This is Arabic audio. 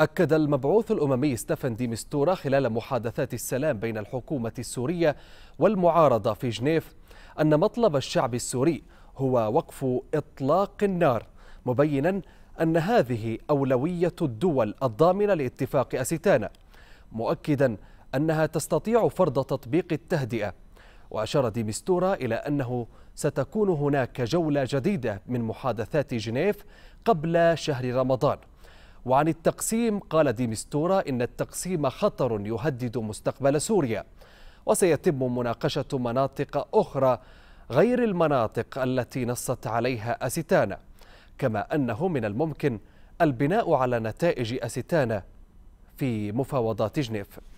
أكد المبعوث الأممي ستيفن دي مستورا خلال محادثات السلام بين الحكومة السورية والمعارضة في جنيف أن مطلب الشعب السوري هو وقف إطلاق النار مبينا أن هذه أولوية الدول الضامنة لاتفاق أستانا مؤكدا أنها تستطيع فرض تطبيق التهدئة وأشار مستورا إلى أنه ستكون هناك جولة جديدة من محادثات جنيف قبل شهر رمضان وعن التقسيم قال ديمستورا إن التقسيم خطر يهدد مستقبل سوريا وسيتم مناقشة مناطق أخرى غير المناطق التي نصت عليها أستانا كما أنه من الممكن البناء على نتائج أستانا في مفاوضات جنيف